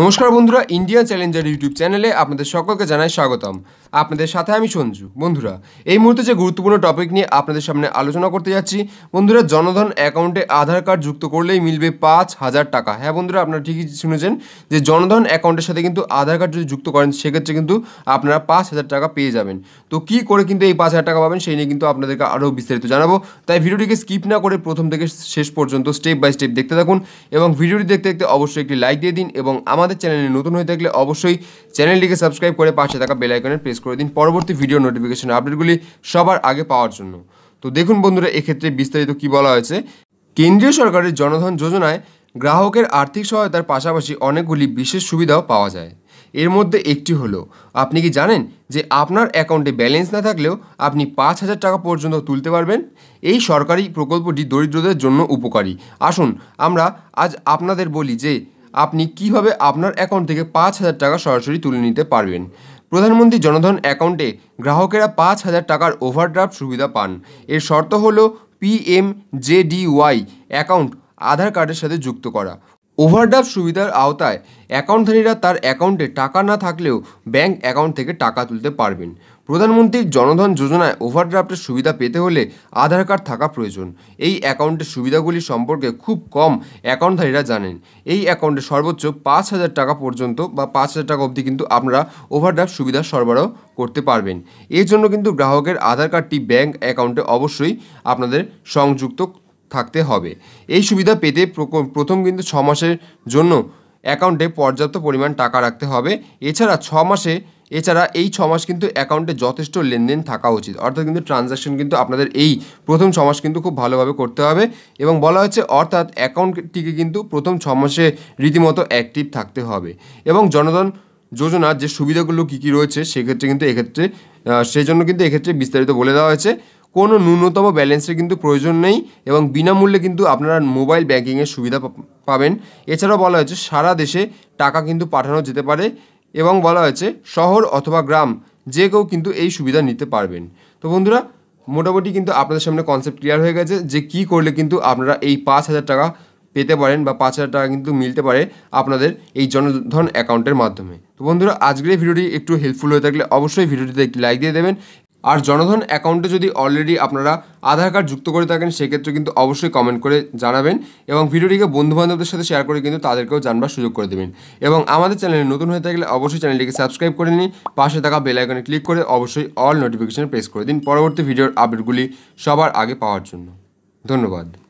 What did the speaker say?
নমস্কার বন্ধুরা Indian Challenger YouTube চ্যানেলে আপনাদের সকলকে জানাই স্বাগতম আপনাদের সাথে আমি সঞ্জু বন্ধুরা এই মুহূর্তে যে গুরুত্বপূর্ণ টপিক নিয়ে আপনাদের সামনে আলোচনা করতে যাচ্ছি বন্ধুরা জনধন অ্যাকাউন্টে আধার কার্ড যুক্ত করলেই মিলবে পাঁচ হাজার টাকা হ্যাঁ বন্ধুরা আপনারা ঠিকই শুনেছেন যে জনধন অ্যাকাউন্টের সাথে কিন্তু আধার কার্ড যদি যুক্ত করেন সেক্ষেত্রে কিন্তু আপনারা পাঁচ হাজার টাকা পেয়ে যাবেন তো কী করে কিন্তু এই পাঁচ হাজার টাকা পাবেন সেই নিয়ে কিন্তু আপনাদেরকে আরও বিস্তারিত জানাবো তাই ভিডিওটিকে স্কিপ না করে প্রথম থেকে শেষ পর্যন্ত স্টেপ বাই স্টেপ দেখতে থাকুন এবং ভিডিওটি দেখতে দেখতে অবশ্যই একটি লাইক দিয়ে দিন এবং আমার আমাদের চ্যানেলে নতুন হয়ে থাকলে অবশ্যই চ্যানেলটিকে সাবস্ক্রাইব করে পাশে থাকা বেলাইকনে প্রেস করে দিন পরবর্তী ভিডিও নোটিফিকেশন আপডেটগুলি সবার আগে পাওয়ার জন্য তো দেখুন বন্ধুরা এক্ষেত্রে বিস্তারিত কি বলা হয়েছে কেন্দ্রীয় সরকারের জনধন যোজনায় গ্রাহকের আর্থিক সহায়তার পাশাপাশি অনেকগুলি বিশেষ সুবিধাও পাওয়া যায় এর মধ্যে একটি হলো আপনি কি জানেন যে আপনার অ্যাকাউন্টে ব্যালেন্স না থাকলেও আপনি পাঁচ হাজার টাকা পর্যন্ত তুলতে পারবেন এই সরকারি প্রকল্পটি দরিদ্রদের জন্য উপকারী আসুন আমরা আজ আপনাদের বলি যে আপনি কিভাবে আপনার অ্যাকাউন্ট থেকে পাঁচ হাজার টাকা সরাসরি তুলে নিতে পারবেন প্রধানমন্ত্রী জনধন অ্যাকাউন্টে গ্রাহকেরা পাঁচ হাজার টাকার ওভারড্রাফ্ট সুবিধা পান এর শর্ত হল পিএমজেডিওয়াই অ্যাকাউন্ট আধার কার্ডের সাথে যুক্ত করা ওভারড্রাফট সুবিধার আওতায় অ্যাকাউন্টধারীরা তার অ্যাকাউন্টে টাকা না থাকলেও ব্যাংক অ্যাকাউন্ট থেকে টাকা তুলতে পারবেন প্রধানমন্ত্রীর জনধন যোজনায় ওভারড্রাফ্টের সুবিধা পেতে হলে আধার কার্ড থাকা প্রয়োজন এই অ্যাকাউন্টের সুবিধাগুলি সম্পর্কে খুব কম অ্যাকাউন্টধারীরা জানেন এই অ্যাকাউন্টে সর্বোচ্চ পাঁচ হাজার টাকা পর্যন্ত বা পাঁচ হাজার টাকা অবধি কিন্তু আপনারা ওভারড্রাফ্ট সুবিধা সরবরাহ করতে পারবেন এর জন্য কিন্তু গ্রাহকের আধার কার্ডটি ব্যাংক অ্যাকাউন্টে অবশ্যই আপনাদের সংযুক্ত থাকতে হবে এই সুবিধা পেতে প্রথম কিন্তু ছ মাসের জন্য অ্যাকাউন্টে পর্যাপ্ত পরিমাণ টাকা রাখতে হবে এছাড়া ছ মাসে এছাড়া এই ছমাস কিন্তু অ্যাকাউন্টে যথেষ্ট লেনদেন থাকা উচিত অর্থাৎ কিন্তু ট্রানজ্যাকশন কিন্তু আপনাদের এই প্রথম ছমাস কিন্তু খুব ভালোভাবে করতে হবে এবং বলা হচ্ছে অর্থাৎ অ্যাকাউন্টটিকে কিন্তু প্রথম ছ মাসে রীতিমতো অ্যাক্টিভ থাকতে হবে এবং জনধন যোজনার যে সুবিধাগুলো কী কী রয়েছে সেক্ষেত্রে কিন্তু এক্ষেত্রে সেই জন্য কিন্তু এক্ষেত্রে বিস্তারিত বলে দেওয়া হয়েছে কোনো ন্যূনতম ব্যালেন্সের কিন্তু প্রয়োজন নেই এবং বিনামূল্যে কিন্তু আপনারা মোবাইল ব্যাঙ্কিংয়ের সুবিধা পাবেন এছাড়াও বলা হয়েছে সারা দেশে টাকা কিন্তু পাঠানো যেতে পারে এবং বলা হয়েছে শহর অথবা গ্রাম যে কেউ কিন্তু এই সুবিধা নিতে পারবেন তো বন্ধুরা মোটামুটি কিন্তু আপনাদের সামনে কনসেপ্ট ক্লিয়ার হয়ে গেছে যে কি করলে কিন্তু আপনারা এই পাঁচ হাজার টাকা পেতে পারেন বা পাঁচ হাজার টাকা কিন্তু মিলতে পারে আপনাদের এই জনধন অ্যাকাউন্টের মাধ্যমে তো বন্ধুরা আজকের ভিডিওটি একটু হেল্পফুল হয়ে থাকলে অবশ্যই ভিডিওটিতে একটি লাইক দিয়ে দেবেন আর জনধন অ্যাকাউন্টে যদি অলরেডি আপনারা আধার কার্ড যুক্ত করে থাকেন সেক্ষেত্রে কিন্তু অবশ্যই কমেন্ট করে জানাবেন এবং ভিডিওটিকে বন্ধুবান্ধবদের সাথে শেয়ার করে কিন্তু তাদেরকেও জানবার সুযোগ করে দেবেন এবং আমাদের চ্যানেলে নতুন হয়ে থাকলে অবশ্যই চ্যানেলটিকে সাবস্ক্রাইব করে নিন পাশে থাকা বেলাইকনে ক্লিক করে অবশ্যই অল নোটিফিকেশান প্রেস করে দিন পরবর্তী ভিডিওর আপডেটগুলি সবার আগে পাওয়ার জন্য ধন্যবাদ